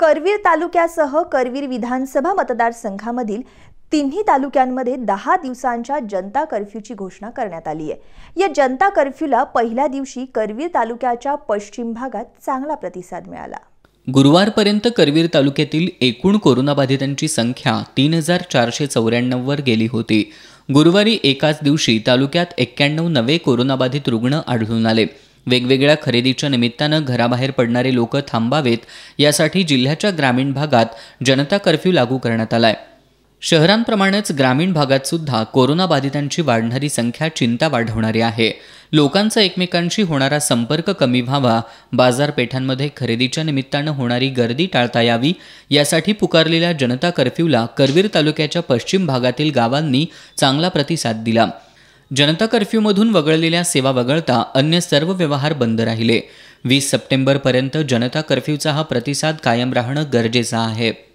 करवीर तालुक्यासह करवीर विधानसभा मतदारसंघामधील तिन्ही तालुक्यांमध्ये दहा दिवसांच्या जनता कर्फ्यूची घोषणा करण्यात आली आहे या जनता कर्फ्यूला पहिल्या दिवशी करवीर तालुक्याच्या पश्चिम भागात चांगला प्रतिसाद मिळाला गुरुवारपर्यंत करवीर तालुक्यातील एकूण कोरोनाबाधितांची संख्या तीन हजार चारशे चौऱ्याण्णववर गेली होती गुरुवारी एकाच दिवशी तालुक्यात एक्क्याण्णव नवे कोरोनाबाधित रुग्ण आढळून आले वेगवेगळ्या खरेदीच्या निमित्तानं घराबाहेर पडणारे लोक थांबावेत यासाठी जिल्ह्याच्या ग्रामीण भागात जनता कर्फ्यू लागू करण्यात आला शहरांप्रमाणेच ग्रामीण भागात सुद्धा कोरोनाबाधितांची वाढणारी संख्या चिंता वाढवणारी आहे लोकांचा एकमेकांशी होणारा संपर्क कमी व्हावा बाजारपेठांमध्ये खरेदीच्या निमित्तानं होणारी गर्दी टाळता यावी यासाठी पुकारलेल्या जनता कर्फ्यूला करवीर तालुक्याच्या पश्चिम भागातील गावांनी चांगला प्रतिसाद दिला जनता कर्फ्यूमधून वगळलेल्या सेवा वगळता अन्य सर्व व्यवहार बंद राहिले वीस सप्टेंबरपर्यंत जनता कर्फ्यूचा हा प्रतिसाद कायम राहणं गरजेचं आहे